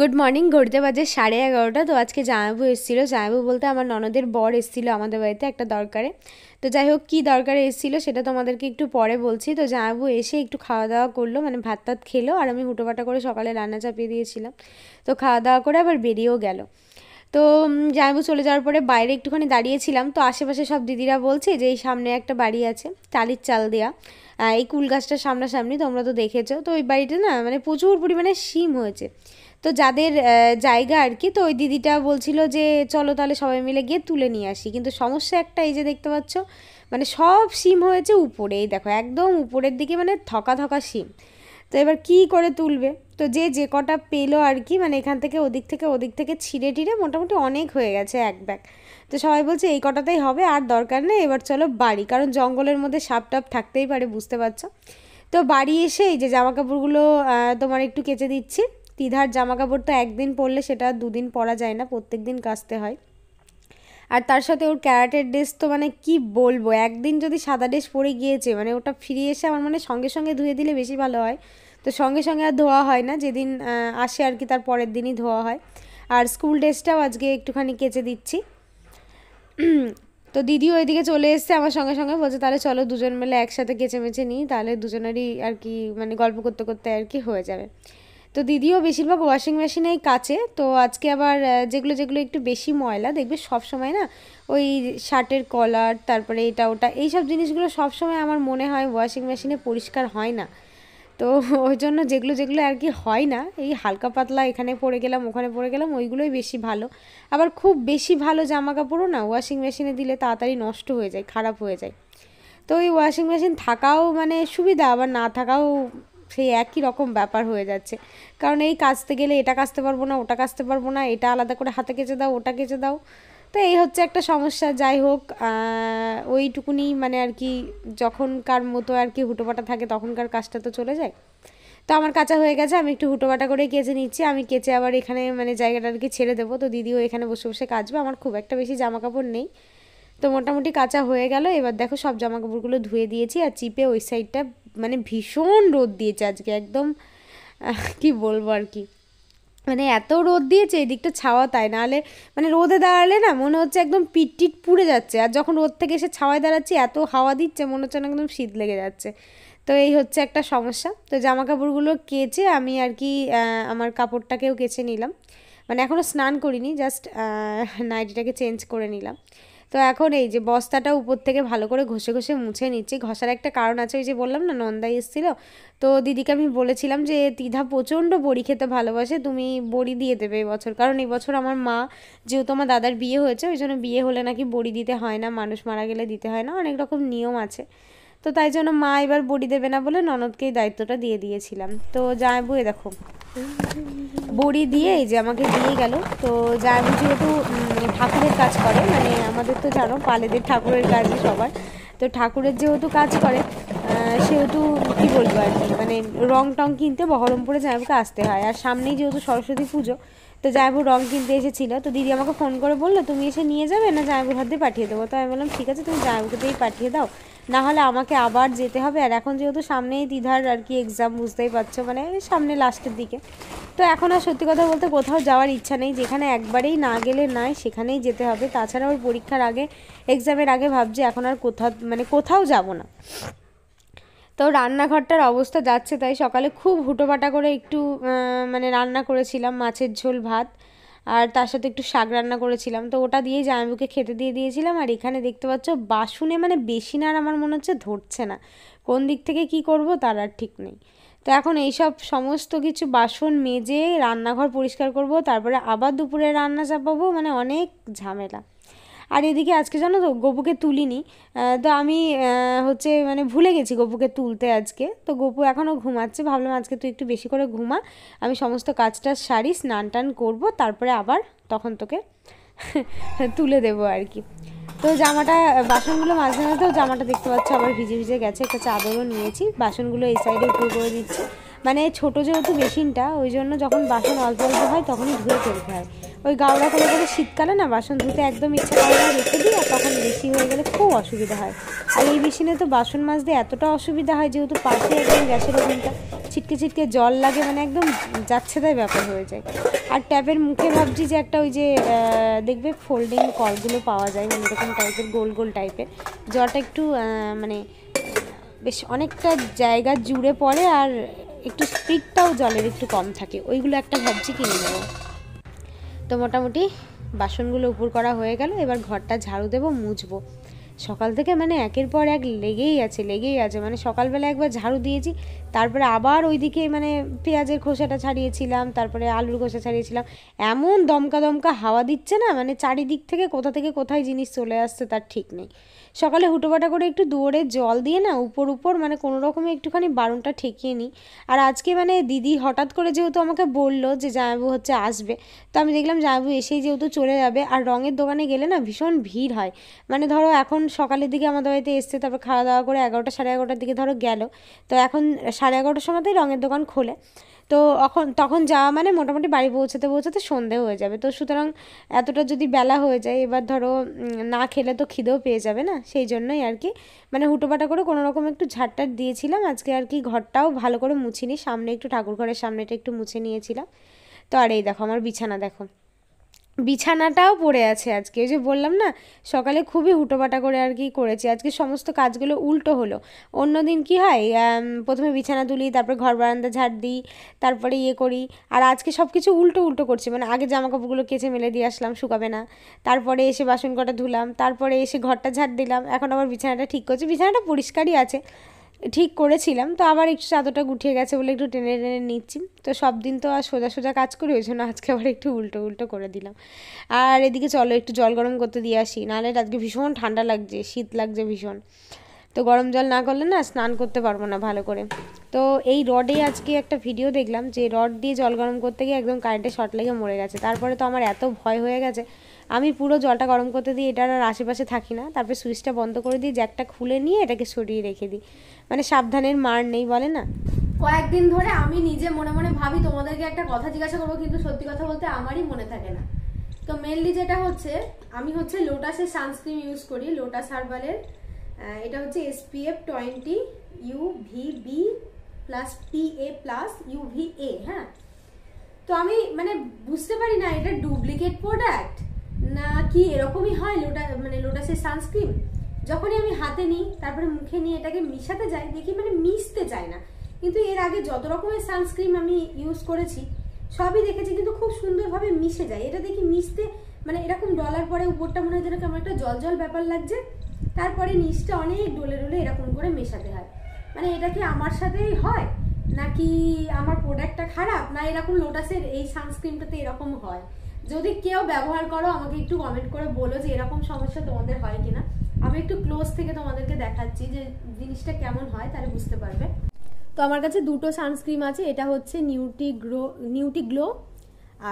good morning ঘড়িতে বাজে সাড়ে এগারোটা তো আজকে জামাইবু এসেছিলো জামাইবু বলতে আমার ননদের বর এসেছিলো আমাদের বাড়িতে একটা দরকারে তো যাই হোক কী দরকারে এসেছিলো সেটা তোমাদেরকে একটু পরে বলছি তো জামাইবু এসে একটু খাওয়া দাওয়া করলো মানে ভাত টাত খেলো আর আমি হুটোপাটা করে সকালে রান্না চাপিয়ে দিয়েছিলাম তো খাওয়া দাওয়া করে আবার বেরিয়েও গেল তো জামাইবু চলে যাওয়ার পরে বাইরে একটুখানি দাঁড়িয়েছিলাম তো আশেপাশে সব দিদিরা বলছে যে এই সামনে একটা বাড়ি আছে টালির চাল দেয়া এই কুল গাছটার সামনাসামনি তোমরা তো দেখেছো তো ওই বাড়িটা না মানে প্রচুর পরিমাণে শিম হয়েছে তো যাদের জায়গা আর কি তো ওই দিদিটা বলছিল যে চলো তাহলে সবাই মিলে গিয়ে তুলে নিয়ে আসি কিন্তু সমস্যা একটা এই যে দেখতে পাচ্ছ মানে সব সিম হয়েছে উপরে এই দেখো একদম উপরের দিকে মানে থকা থকা সিম তো এবার কি করে তুলবে তো যে যে কটা পেলো আর কি মানে এখান থেকে ওদিক থেকে ওদিক থেকে ছিঁড়ে টিড়ে মোটামুটি অনেক হয়ে গেছে এক ব্যাগ তো সবাই বলছে এই কটাতেই হবে আর দরকার নেই এবার চলো বাড়ি কারণ জঙ্গলের মধ্যে সাপ টাপ থাকতেই পারে বুঝতে পারছো তো বাড়ি এসে এই যে জামা কাপড়গুলো তোমার একটু কেচে দিচ্ছি তিধার জামা কাপড় তো একদিন পরলে সেটা দুদিন পরা যায় না প্রত্যেক দিন কাচতে হয় আর তার সাথে ওর ক্যারাটের ড্রেস তো মানে কি বলবো একদিন যদি সাদা ড্রেস পরে গিয়েছে মানে ওটা ফিরে এসে আমার মানে সঙ্গে সঙ্গে ধুয়ে দিলে বেশি ভালো হয় তো সঙ্গে সঙ্গে আর ধোয়া হয় না যেদিন আসে আর কি তার পরের দিনই ধোয়া হয় আর স্কুল ড্রেসটাও আজকে একটুখানি কেচে দিচ্ছি তো দিদিও এদিকে চলে এসছে আমার সঙ্গে সঙ্গে বলছে তাহলে চলো দুজন মিলে একসাথে কেচে মেচে নিই তাহলে দুজনেরই আর কি মানে গল্প করতে করতে আর কি হয়ে যাবে তো দিদিও বেশিরভাগ ওয়াশিং মেশিনেই কাচে তো আজকে আবার যেগুলো যেগুলো একটু বেশি ময়লা দেখবে সব সময় না ওই শার্টের কলার তারপরে এটা ওটা এইসব জিনিসগুলো সব সময় আমার মনে হয় ওয়াশিং মেশিনে পরিষ্কার হয় না তো ওই জন্য যেগুলো যেগুলো আর কি হয় না এই হালকা পাতলা এখানে পরে গেলাম ওখানে পরে গেলাম ওইগুলোই বেশি ভালো আবার খুব বেশি ভালো জামা কাপড়ও না ওয়াশিং মেশিনে দিলে তাড়াতাড়ি নষ্ট হয়ে যায় খারাপ হয়ে যায় তো ওই ওয়াশিং মেশিন থাকাও মানে সুবিধা আবার না থাকাও সেই একই রকম ব্যাপার হয়ে যাচ্ছে কারণ এই কাচতে গেলে এটা কাচতে পারবো না ওটা কাচতে পারবো না এটা আলাদা করে হাতে কেচে দাও ওটা কেচে দাও তো এই হচ্ছে একটা সমস্যা যাই হোক ওইটুকুনি মানে আর কি যখনকার মতো আর কি হুটোপাটা থাকে তখনকার কাজটা তো চলে যায় তো আমার কাঁচা হয়ে গেছে আমি একটু হুটোপাটা করে কেচে নিচ্ছি আমি কেচে আবার এখানে মানে জায়গাটা আর কি ছেড়ে দেবো তো দিদিও এখানে বসে বসে কাচবে আমার খুব একটা বেশি জামা কাপড় নেই তো মোটামুটি কাঁচা হয়ে গেল এবার দেখো সব জামা কাপড়গুলো ধুয়ে দিয়েছি আর চিপে ওই সাইডটা মানে ভীষণ রোদ দিয়েছে আজকে একদম কি বলবো আর কি মানে এত রোদ দিয়েছে এই দিকটা ছাওয়া তাই নাহলে মানে রোদে দাঁড়ালে না মনে হচ্ছে একদম পিটটিট পুড়ে যাচ্ছে আর যখন রোদ থেকে এসে ছাওয়ায় দাঁড়াচ্ছি এত হাওয়া দিচ্ছে মনে হচ্ছে না একদম শীত লেগে যাচ্ছে তো এই হচ্ছে একটা সমস্যা তো জামা কাপড়গুলো কেচে আমি আর কি আমার কাপড়টাকেও কেচে নিলাম মানে এখনও স্নান করিনি জাস্ট নাইটিটাকে চেঞ্জ করে নিলাম তো এখন এই যে বস্তাটা উপর থেকে ভালো করে ঘষে ঘষে মুছে নিচ্ছি ঘষার একটা কারণ আছে ওই যে বললাম না নন্দা এসেছিল তো দিদিকে আমি বলেছিলাম যে তিধা প্রচণ্ড বড়ি খেতে ভালোবাসে তুমি বড়ি দিয়ে দেবে এবছর কারণ এবছর আমার মা যেহেতু আমার দাদার বিয়ে হয়েছে ওই জন্য বিয়ে হলে নাকি বড়ি দিতে হয় না মানুষ মারা গেলে দিতে হয় না অনেক রকম নিয়ম আছে তো তাই জন্য মা এবার বড়ি দেবে না বলে ননদকেই দায়িত্বটা দিয়ে দিয়েছিলাম তো বয়ে দেখো বড়ি দিয়ে এই যে আমাকে দিয়ে গেল তো যা যেহেতু মানে ঠাকুরের কাজ করে মানে আমাদের তো জানো পালেদের ঠাকুরের কাজই সবার তো ঠাকুরের যেহেতু কাজ করে সেহেতু কী বলবো আর কি মানে রং টং কিনতে বহরমপুরে জায়গাকে আসতে হয় আর সামনেই যেহেতু সরস্বতী পুজো তো জায়বুর রং কিনতে এসেছিলো তো দিদি আমাকে ফোন করে বললো তুমি এসে নিয়ে যাবে না জায়বুর হাতে পাঠিয়ে দেবো তো আমি বললাম ঠিক আছে তুমি জায়বুকে দিয়েই পাঠিয়ে দাও না হলে আমাকে আবার যেতে হবে আর এখন যেহেতু সামনেই দ্বিধার আর কি এক্সাম বুঝতেই পারছো মানে সামনে লাস্টের দিকে তো এখন আর সত্যি কথা বলতে কোথাও যাওয়ার ইচ্ছা নেই যেখানে একবারেই না গেলে নয় সেখানেই যেতে হবে তাছাড়া ওর পরীক্ষার আগে এক্সামের আগে ভাবছি এখন আর কোথাও মানে কোথাও যাব না তো রান্নাঘরটার অবস্থা যাচ্ছে তাই সকালে খুব হুটোপাটা করে একটু মানে রান্না করেছিলাম মাছের ঝোল ভাত আর তার সাথে একটু শাক রান্না করেছিলাম তো ওটা দিয়ে জামাইবুকে খেতে দিয়ে দিয়েছিলাম আর এখানে দেখতে পাচ্ছ বাসুনে মানে বেশি না আর আমার মনে হচ্ছে ধরছে না কোন দিক থেকে কি করব তার আর ঠিক নেই তো এখন এইসব সমস্ত কিছু বাসন মেজে রান্নাঘর পরিষ্কার করব তারপরে আবার দুপুরে রান্না চাপাবো মানে অনেক ঝামেলা আর এদিকে আজকে জানো তো গপুকে তুলিনি তো আমি হচ্ছে মানে ভুলে গেছি গপুকে তুলতে আজকে তো গপু এখনও ঘুমাচ্ছে ভাবলাম আজকে তুই একটু বেশি করে ঘুমা আমি সমস্ত কাজটা সারি স্নান টান করবো তারপরে আবার তখন তোকে তুলে দেবো আর কি তো জামাটা বাসনগুলো মাঝে মাঝে জামাটা দেখতে পাচ্ছ আবার ভিজে ভিজে গেছে একটা চাদরও নিয়েছি বাসনগুলো এই সাইডে উপর করে দিচ্ছি মানে ছোট যেহেতু মেশিনটা ওই জন্য যখন বাসন অল্প অল্প হয় তখনই ধুয়ে ফেলতে হয় ওই গাওড়া করে করে শীতকালে না বাসন ধুতে একদম ইচ্ছা করে না রেখে দিই আর তখন বেশি হয়ে গেলে খুব অসুবিধা হয় আর এই মেশিনে তো বাসন মাজতে এতটা অসুবিধা হয় যেহেতু পাশে একদম গ্যাসের ওভেনটা ছিটকে ছিটকে জল লাগে মানে একদম যাচ্ছে তাই ব্যাপার হয়ে যায় আর ট্যাপের মুখে ভাবছি যে একটা ওই যে দেখবে ফোল্ডিং কলগুলো পাওয়া যায় মানে এরকম টাইপের গোল গোল টাইপের জলটা একটু মানে বেশ অনেকটা জায়গা জুড়ে পড়ে আর একটু স্পিডটাও জলের একটু কম থাকে ওইগুলো একটা ভাবছি কিনে নেবো তো মোটামুটি বাসনগুলো উপর করা হয়ে গেল এবার ঘরটা ঝাড়ু দেবো মুছবো সকাল থেকে মানে একের পর এক লেগেই আছে লেগেই আছে মানে সকালবেলা একবার ঝাড়ু দিয়েছি তারপরে আবার ওইদিকে মানে পেঁয়াজের খোসাটা ছাড়িয়েছিলাম তারপরে আলুর খোসা ছাড়িয়েছিলাম এমন দমকা দমকা হাওয়া দিচ্ছে না মানে চারিদিক থেকে কোথা থেকে কোথায় জিনিস চলে আসছে তার ঠিক নেই সকালে হুটোপাটা করে একটু দুয়ারে জল দিয়ে না উপর উপর মানে কোনো রকমে একটুখানি বারণটা ঠেকিয়ে নিই আর আজকে মানে দিদি হঠাৎ করে যেহেতু আমাকে বললো যে জামাইবু হচ্ছে আসবে তো আমি দেখলাম জামাইবু এসেই যেহেতু চলে যাবে আর রঙের দোকানে গেলে না ভীষণ ভিড় হয় মানে ধরো এখন সকালের দিকে আমাদের বাড়িতে এসছে তারপর খাওয়া দাওয়া করে এগারোটা সাড়ে এগারোটার দিকে ধরো গেল তো এখন সাড়ে এগারোটার সময়তেই রঙের দোকান খোলে তো এখন তখন যাওয়া মানে মোটামুটি বাড়ি পৌঁছাতে পৌঁছাতে সন্ধে হয়ে যাবে তো সুতরাং এতটা যদি বেলা হয়ে যায় এবার ধরো না খেলে তো খিদেও পেয়ে যাবে না সেই জন্যই আর কি মানে হুটোপাটা করে কোনো রকম একটু ঝাড়টার দিয়েছিলাম আজকে আর কি ঘরটাও ভালো করে মুছিনি সামনে একটু ঠাকুর ঘরের সামনেটা একটু মুছে নিয়েছিলাম তো আর এই দেখো আমার বিছানা দেখো বিছানাটাও পড়ে আছে আজকে ওই যে বললাম না সকালে খুবই হুটোপাটা করে আর কি করেছি আজকে সমস্ত কাজগুলো উল্টো হলো অন্য দিন কী হয় প্রথমে বিছানা তুলি তারপরে ঘর বারান্দা ঝাড় দিই তারপরে ইয়ে করি আর আজকে সব কিছু উল্টো উল্টো করছি মানে আগে জামাকাপড়গুলো কেচে মেলে দিয়ে আসলাম শুকাবে না তারপরে এসে বাসন কটা ধুলাম তারপরে এসে ঘরটা ঝাড় দিলাম এখন আবার বিছানাটা ঠিক করছি বিছানাটা পরিষ্কারই আছে ঠিক করেছিলাম তো আবার একটু চাদরটা গুটিয়ে গেছে বলে একটু টেনে টেনে নিচ্ছি তো সব দিন তো আর সোজা সোজা কাজ করি ওই জন্য আজকে আবার একটু উল্টো উল্টো করে দিলাম আর এদিকে চলো একটু জল গরম করতে দিয়ে আসি নাহলে আজকে ভীষণ ঠান্ডা লাগছে শীত লাগছে ভীষণ তো গরম জল না করলে না স্নান করতে পারবো না ভালো করে তো এই রডে আজকে একটা ভিডিও দেখলাম যে রড দিয়ে জল গরম করতে গিয়ে একদম কারেন্টে শর্ট লেগে মরে গেছে তারপরে তো আমার এত ভয় হয়ে গেছে আমি পুরো জলটা গরম করতে দিই এটার আর আশেপাশে থাকি না তারপরে সুইচটা বন্ধ করে দিই জ্যাকটা খুলে নিয়ে এটাকে সরিয়ে রেখে দিই মানে সাবধানের মার নেই বলে না কয়েকদিন ধরে আমি নিজে মনে মনে ভাবি তোমাদেরকে একটা কথা জিজ্ঞাসা করবো কিন্তু সত্যি কথা বলতে আমারই মনে থাকে না তো মেনলি যেটা হচ্ছে আমি হচ্ছে লোটাসের সানস্ক্রিন ইউজ করি লোটাস হার্বালের এটা হচ্ছে SPF twenty U V B plus P A plus U V A হ্যাঁ তো আমি মানে বুঝতে পারি না এটা ডুপ্লিকেট প্রোডাক্ট না কি এরকমই হয় লোটা মানে লোটাসের সানস্ক্রিন যখনই আমি হাতে নিই তারপরে মুখে নিয়ে এটাকে মিশাতে যাই দেখি মানে মিশতে চায় না কিন্তু এর আগে যত রকমের সানস্ক্রিন আমি ইউজ করেছি সবই দেখেছি কিন্তু খুব সুন্দরভাবে মিশে যায় এটা দেখি মিশতে মানে এরকম ডলার পরে উপরটা মনে হয় যেন কেমন একটা জল জল ব্যাপার লাগছে তারপরে নিচটা অনেক ডোলে ডোলে এরকম করে মেশাতে হয় মানে এটা কি আমার সাথেই হয় নাকি আমার প্রোডাক্টটা খারাপ না এরকম লোটাসের এই সানস্ক্রিনটাতে এরকম হয় যদি কেউ ব্যবহার করো আমাকে একটু কমেন্ট করে বলো যে এরকম সমস্যা তোমাদের হয় কিনা আমি একটু ক্লোজ থেকে তোমাদেরকে দেখাচ্ছি যে জিনিসটা কেমন হয় তাহলে বুঝতে পারবে তো আমার কাছে দুটো সানস্ক্রিম আছে এটা হচ্ছে নিউটি গ্রো নিউটি গ্লো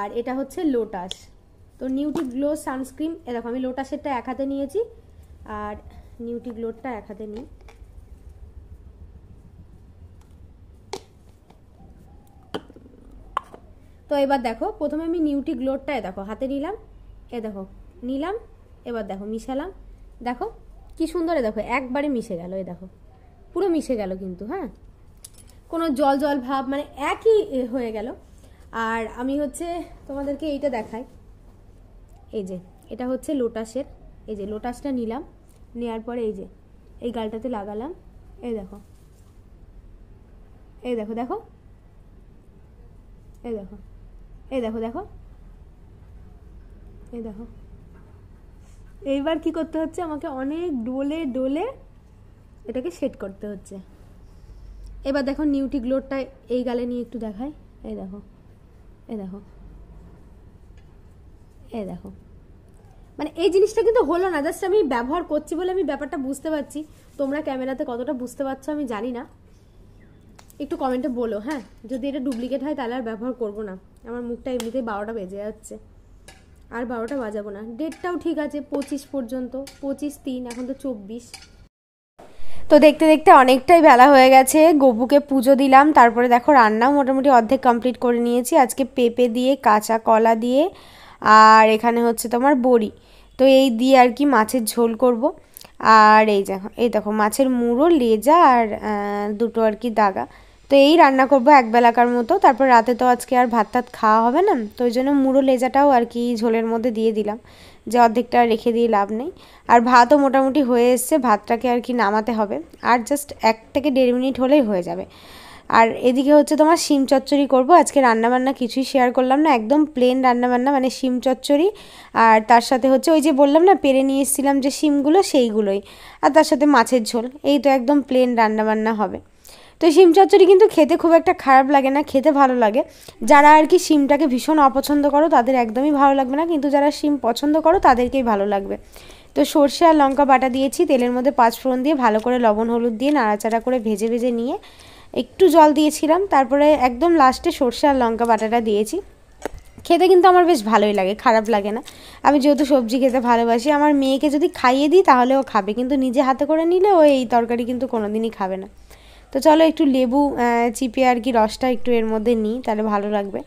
আর এটা হচ্ছে লোটাস তো নিউটি গ্লো সানস্ক্রিম এরকম আমি লোটাসেরটা এক হাতে নিয়েছি আর নিউটি গ্লোরটা এক হাতে নিই তো এবার দেখো প্রথমে আমি নিউটি গ্লোডটায় দেখো হাতে নিলাম এ দেখো নিলাম এবার দেখো মিশালাম দেখো কি সুন্দর এ দেখো একবারে মিশে গেল এ দেখো পুরো মিশে গেল কিন্তু হ্যাঁ কোনো জল জল ভাব মানে একই হয়ে গেল আর আমি হচ্ছে তোমাদেরকে এইটা দেখাই এই যে এটা হচ্ছে লোটাসের এই যে লোটাসটা নিলাম নেওয়ার পরে এই যে এই গালটাতে লাগালাম এই দেখো এই দেখো দেখো এই দেখো এই দেখো দেখো এই দেখো এইবার কি করতে হচ্ছে আমাকে অনেক ডোলে ডোলে এটাকে শেড করতে হচ্ছে এবার দেখো নিউটি গ্লোরটা এই গালে নিয়ে একটু দেখাই এই দেখো এই দেখো এ দেখো মানে এই জিনিসটা কিন্তু হলো না জাস্ট আমি ব্যবহার করছি বলে আমি ব্যাপারটা বুঝতে পারছি তোমরা ক্যামেরাতে কতটা বুঝতে পারছো আমি জানি না একটু কমেন্টে বলো হ্যাঁ যদি এটা ডুপ্লিকেট হয় তাহলে আর ব্যবহার করবো না আমার মুখটা এমনিতেই বারোটা বেজে যাচ্ছে আর বারোটা বাজাবো না ডেটটাও ঠিক আছে পঁচিশ পর্যন্ত পঁচিশ তিন এখন তো চব্বিশ তো দেখতে দেখতে অনেকটাই বেলা হয়ে গেছে গবুকে পুজো দিলাম তারপরে দেখো রান্নাও মোটামুটি অর্ধেক কমপ্লিট করে নিয়েছি আজকে পেঁপে দিয়ে কাঁচা কলা দিয়ে আর এখানে হচ্ছে তোমার বড়ি তো এই দিয়ে আর কি মাছের ঝোল করব আর এই দেখো এই দেখো মাছের মুড়ো লেজা আর দুটো আর কি দাগা তো এই রান্না করব এক বেলাকার মতো তারপর রাতে তো আজকে আর ভাত টাত খাওয়া হবে না তো ওই জন্য মুড়ো লেজাটাও আর কি ঝোলের মধ্যে দিয়ে দিলাম যে অর্ধেকটা রেখে দিয়ে লাভ নেই আর ভাতও মোটামুটি হয়ে এসছে ভাতটাকে আর কি নামাতে হবে আর জাস্ট এক থেকে দেড় মিনিট হলেই হয়ে যাবে আর এদিকে হচ্ছে তোমার শিম চচ্চড়ি করবো আজকে রান্নাবান্না কিছুই শেয়ার করলাম না একদম প্লেন রান্নাবান্না মানে শিম চচ্চড়ি আর তার সাথে হচ্ছে ওই যে বললাম না পেরে নিয়ে এসেছিলাম যে শিমগুলো সেইগুলোই আর তার সাথে মাছের ঝোল এই তো একদম প্লেন রান্নাবান্না হবে তো শিম চচ্চড়ি কিন্তু খেতে খুব একটা খারাপ লাগে না খেতে ভালো লাগে যারা আর কি শিমটাকে ভীষণ অপছন্দ করো তাদের একদমই ভালো লাগবে না কিন্তু যারা শিম পছন্দ করো তাদেরকেই ভালো লাগবে তো সর্ষে আর লঙ্কা বাটা দিয়েছি তেলের মধ্যে পাঁচ ফোড়ন দিয়ে ভালো করে লবণ হলুদ দিয়ে নাড়াচাড়া করে ভেজে ভেজে নিয়ে একটু জল দিয়েছিলাম তারপরে একদম লাস্টে সর্ষে আর লঙ্কা বাটাটা দিয়েছি খেতে কিন্তু আমার বেশ ভালোই লাগে খারাপ লাগে না আমি যেহেতু সবজি খেতে ভালোবাসি আমার মেয়েকে যদি খাইয়ে দিই তাহলে ও খাবে কিন্তু নিজে হাতে করে নিলে ও এই তরকারি কিন্তু কোনোদিনই খাবে না তো চলো একটু লেবু চিপে আর কি রসটা একটু এর মধ্যে নিই তাহলে ভালো লাগবে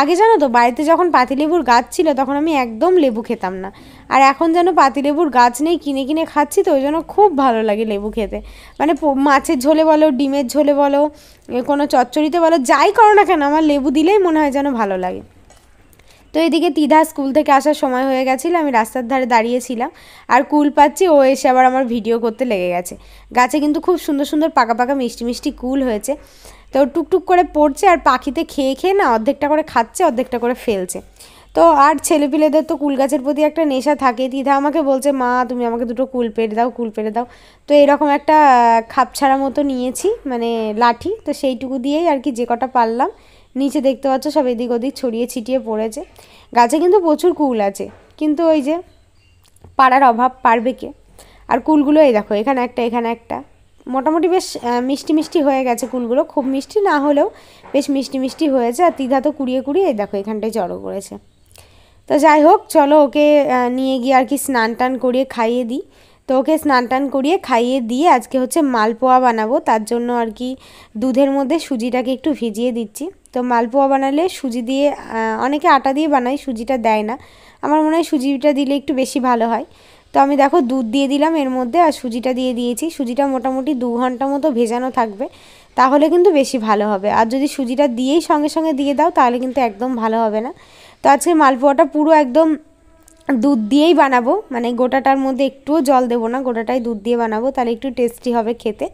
আগে জানো তো বাড়িতে যখন পাতিলেবুর গাছ ছিল তখন আমি একদম লেবু খেতাম না আর এখন যেন পাতিলেবুর গাছ নেই কিনে কিনে খাচ্ছি তো ওই জন্য খুব ভালো লাগে লেবু খেতে মানে মাছের ঝোলে বলো ডিমের ঝোলে বলো কোনো চচ্চড়িতে বলো যাই করো না কেন আমার লেবু দিলেই মনে হয় যেন ভালো লাগে তো এদিকে তিধা স্কুল থেকে আসার সময় হয়ে গেছিলো আমি রাস্তার ধারে দাঁড়িয়েছিলাম আর কুল পাচ্ছি ও এসে আবার আমার ভিডিও করতে লেগে গেছে গাছে কিন্তু খুব সুন্দর সুন্দর পাকা পাকা মিষ্টি মিষ্টি কুল হয়েছে তো টুকটুক করে পড়ছে আর পাখিতে খেয়ে খেয়ে না অর্ধেকটা করে খাচ্ছে অর্ধেকটা করে ফেলছে তো আর ছেলেপিলেদের তো কুল গাছের প্রতি একটা নেশা থাকে তিধা আমাকে বলছে মা তুমি আমাকে দুটো কুল পেরে দাও কুল পেরে দাও তো এরকম একটা খাপছাড়া মতো নিয়েছি মানে লাঠি তো সেইটুকু দিয়েই আর কি যে কটা পারলাম নিচে দেখতে পাচ্ছ সব এদিক ওদিক ছড়িয়ে ছিটিয়ে পড়েছে গাছে কিন্তু প্রচুর কুল আছে কিন্তু ওই যে পাড়ার অভাব পারবে কে আর কুলগুলো এই দেখো এখানে একটা এখানে একটা মোটামুটি বেশ মিষ্টি মিষ্টি হয়ে গেছে কুলগুলো খুব মিষ্টি না হলেও বেশ মিষ্টি মিষ্টি হয়েছে আর তিধা তো কুড়িয়ে কুড়িয়ে এই দেখো এখানটায় জড়ো করেছে তো যাই হোক চলো ওকে নিয়ে গিয়ে আর কি স্নান টান করিয়ে খাইয়ে দিই তো ওকে স্নান টান করিয়ে খাইয়ে দিয়ে আজকে হচ্ছে মালপোয়া বানাবো তার জন্য আর কি দুধের মধ্যে সুজিটাকে একটু ভিজিয়ে দিচ্ছি তো মালপোয়া বানালে সুজি দিয়ে অনেকে আটা দিয়ে বানায় সুজিটা দেয় না আমার মনে হয় সুজিটা দিলে একটু বেশি ভালো হয় তো আমি দেখো দুধ দিয়ে দিলাম এর মধ্যে আর সুজিটা দিয়ে দিয়েছি সুজিটা মোটামুটি দু ঘন্টা মতো ভেজানো থাকবে তাহলে কিন্তু বেশি ভালো হবে আর যদি সুজিটা দিয়েই সঙ্গে সঙ্গে দিয়ে দাও তাহলে কিন্তু একদম ভালো হবে না তো আজকে মালপোয়াটা পুরো একদম দুধ দিয়েই বানাবো মানে গোটাটার মধ্যে একটুও জল দেবো না গোটাটাই দুধ দিয়ে বানাবো তাহলে একটু টেস্টি হবে খেতে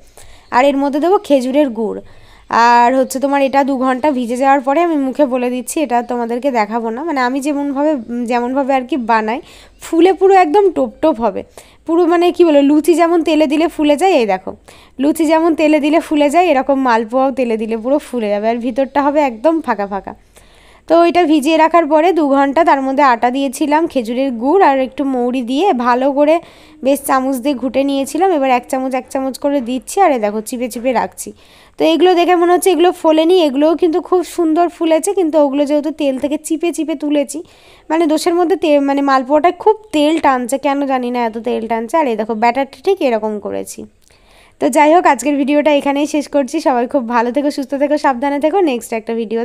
আর এর মধ্যে দেবো খেজুরের গুড় আর হচ্ছে তোমার এটা দু ঘন্টা ভিজে যাওয়ার পরে আমি মুখে বলে দিচ্ছি এটা তোমাদেরকে দেখাবো না মানে আমি যেমনভাবে যেমনভাবে আর কি বানাই ফুলে পুরো একদম টোপ টোপ হবে পুরো মানে কি বলো লুচি যেমন তেলে দিলে ফুলে যায় এই দেখো লুচি যেমন তেলে দিলে ফুলে যায় এরকম মালপোয়াও তেলে দিলে পুরো ফুলে যাবে আর ভিতরটা হবে একদম ফাঁকা ফাঁকা তো ওইটা ভিজিয়ে রাখার পরে দু ঘন্টা তার মধ্যে আটা দিয়েছিলাম খেজুরের গুড় আর একটু মৌরি দিয়ে ভালো করে বেশ চামচ দিয়ে ঘুটে নিয়েছিলাম এবার এক চামচ এক চামচ করে দিচ্ছি আর দেখো চিপে চিপে রাখছি তো এগুলো দেখে মনে হচ্ছে এগুলো ফোলেনি এগুলোও কিন্তু খুব সুন্দর ফুলেছে কিন্তু ওগুলো যেহেতু তেল থেকে চিপে চিপে তুলেছি মানে দোষের মধ্যে তেল মানে মালপোয়াটা খুব তেল টানছে কেন জানি না এত তেল টানছে আর এই দেখো ব্যাটারটা ঠিক এরকম করেছি তো যাই হোক আজকের ভিডিওটা এখানেই শেষ করছি সবাই খুব ভালো থেকো সুস্থ থেকো সাবধানে থেকো নেক্সট একটা ভিডিও